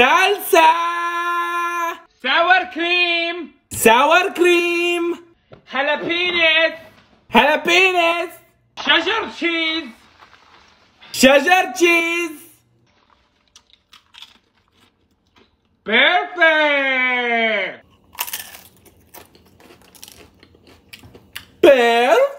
salsa, sour cream, sour cream, jalapenos, jalapenos, shajar cheese, shajar cheese. Perfect! Perfect!